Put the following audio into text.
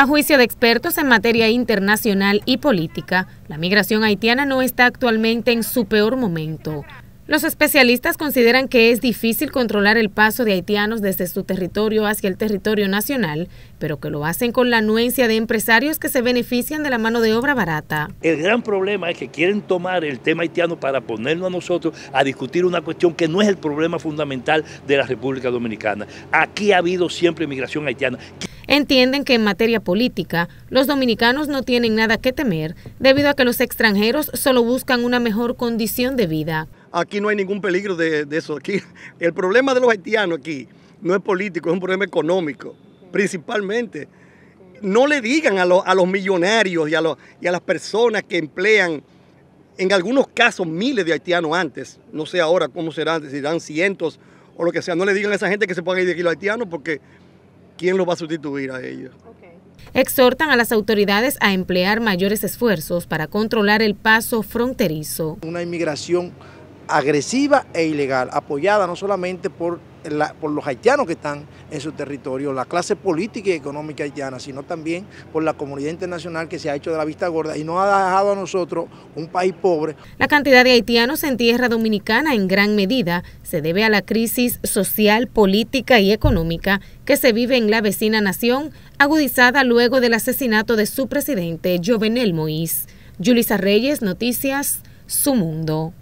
A juicio de expertos en materia internacional y política, la migración haitiana no está actualmente en su peor momento. Los especialistas consideran que es difícil controlar el paso de haitianos desde su territorio hacia el territorio nacional, pero que lo hacen con la anuencia de empresarios que se benefician de la mano de obra barata. El gran problema es que quieren tomar el tema haitiano para ponernos a nosotros a discutir una cuestión que no es el problema fundamental de la República Dominicana. Aquí ha habido siempre migración haitiana entienden que en materia política los dominicanos no tienen nada que temer debido a que los extranjeros solo buscan una mejor condición de vida. Aquí no hay ningún peligro de, eso. Aquí, el problema de los haitianos aquí no es político, es un problema económico, principalmente. No le digan a, los millonarios y a, y a las personas que emplean, en algunos casos, miles de haitianos antes, no sé ahora cómo serán, si serán cientos o lo que sea, no le digan a esa gente que se puedan ir de aquí los haitianos porque quién lo va a sustituir a ellos. Exhortan a las autoridades a emplear mayores esfuerzos para controlar el paso fronterizo. Una inmigración agresiva e ilegal, apoyada no solamente por, los haitianos que están en su territorio, la clase política y económica haitiana, sino también por la comunidad internacional que se ha hecho de la vista gorda y no ha dejado a nosotros un país pobre. La cantidad de haitianos en tierra dominicana en gran medida se debe a la crisis social, política y económica que se vive en la vecina nación, agudizada luego del asesinato de su presidente, Jovenel Moïse. Yulisa Reyes, Noticias, Su Mundo.